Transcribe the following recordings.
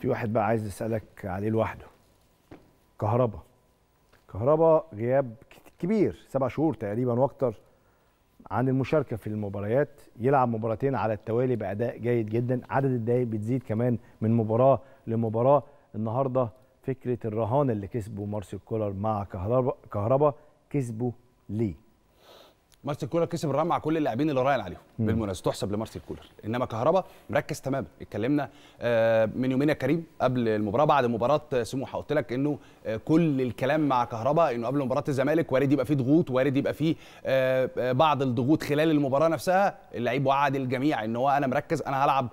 في واحد بقى عايز اسالك عليه لوحده كهربا كهربا غياب كبير سبع شهور تقريبا واكتر عن المشاركه في المباريات يلعب مباراتين على التوالي باداء جيد جدا عدد الدقائق بتزيد كمان من مباراه لمباراه النهارده فكره الرهان اللي كسبه مارسيل كولر مع كهربا كهربا كسبه ليه مارسيل كولر كسب الرمع كل اللاعبين اللي راهن عليهم بالمناسبه تحسب لمارسيل كولر انما كهربا مركز تماما اتكلمنا آه، من يومين يا كريم قبل المباراه بعد مباراه سموحه قلت لك انه آه، كل الكلام مع كهربا انه قبل مباراه الزمالك وارد يبقى فيه ضغوط وارد يبقى فيه آه، بعض الضغوط خلال المباراه نفسها اللعيب وعد الجميع ان هو انا مركز انا هلعب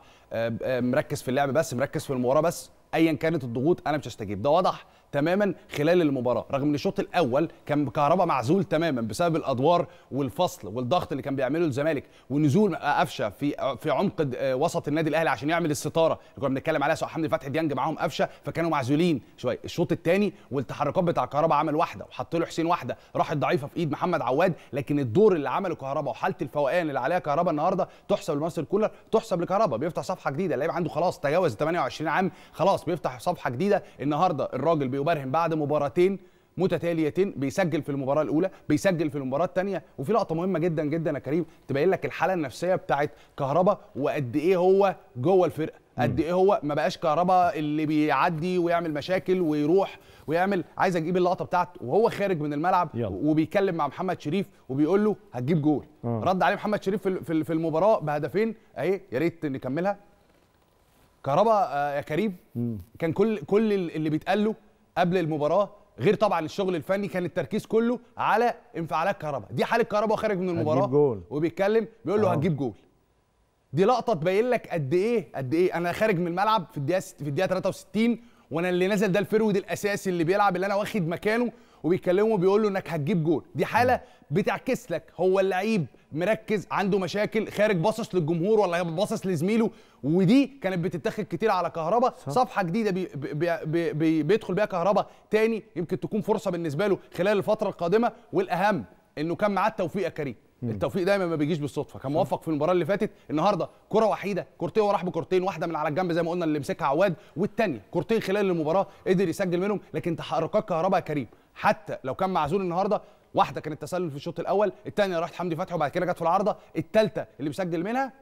مركز في اللعب بس مركز في المباراه بس ايا كانت الضغوط انا مش هستجيب ده واضح تماما خلال المباراه رغم ان الشوط الاول كان كهربا معزول تماما بسبب الادوار والفصل والضغط اللي كان بيعمله الزمالك ونزول قفشه في في عمق آه، وسط النادي الاهلي عشان يعمل الستاره اللي كنا بنتكلم عليها سواء حمدي فتحي ديانج معاهم قفشه فكانوا معزولين شويه الشوط الثاني والتحركات بتاع كهربا عمل واحده وحط له حسين واحده راحت ضعيفه في ايد محمد عواد لكن الدور اللي عمله كهربا وحاله الفوقان اللي عليها كهربا النهارده تحسب لمصر كولر تحسب لكهربا بيفتح صفحه جديده اللعيب عنده خلاص تجاوز 28 عام خلاص بيفتح صفحه جديده النهارده الراجل بيبرهن بعد مباراتين متتاليتين بيسجل في المباراه الاولى بيسجل في المباراه الثانيه وفي لقطه مهمه جدا جدا يا كريم تبين لك الحاله النفسيه بتاعت كهربا وقد ايه هو جوه الفرقه قد ايه هو ما بقاش كهربا اللي بيعدي ويعمل مشاكل ويروح ويعمل عايز اجيب اللقطه بتاعته وهو خارج من الملعب يلا. وبيتكلم مع محمد شريف وبيقول له هتجيب جول أه. رد عليه محمد شريف في المباراه بهدفين اهي يا ريت نكملها كهربا آه، يا كريم كان كل كل اللي بيتقال له قبل المباراه غير طبعا الشغل الفني كان التركيز كله على انفعالات كهرباء دي حاله كهرباء خارج من المباراه هتجيب جول. وبيتكلم بيقول له هتجيب جول دي لقطه تبين لك قد ايه قد ايه انا خارج من الملعب في الدقيقه في الدقيقه 63 وانا اللي نازل ده الفرويد الاساسي اللي بيلعب اللي انا واخد مكانه وبيكلمه بيقول له انك هتجيب جول دي حاله بتعكس لك هو اللعيب مركز عنده مشاكل خارج باصص للجمهور ولا باصص لزميله ودي كانت بتتاخد كتير على كهربا صفحه جديده بي بي بي بي بيدخل بيها كهربا تاني يمكن تكون فرصه بالنسبه له خلال الفتره القادمه والاهم انه كان معاه التوفيق يا كريم التوفيق دايما ما بيجيش بالصدفه كان موفق في المباراه اللي فاتت النهارده كره وحيده كورتين وراح بكورتين واحده من على الجنب زي ما قلنا اللي مسكها عواد والثانيه كورتين خلال المباراه قدر يسجل منهم لكن تحركات كهربا يا كريم حتى لو كان معزول النهارده واحده كانت تسلل في الشوط الاول الثانيه راحت حمدي فتحي وبعد كده جت في العارضه الثالثه اللي بيسجل منها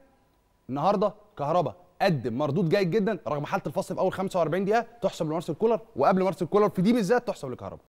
النهارده كهربا قدم مردود جيد جدا رغم حاله الفصل في اول 45 دقيقه تحسب لمارسيل كولر وقبل مارسيل كولر في دي بالذات تحسب لكهربا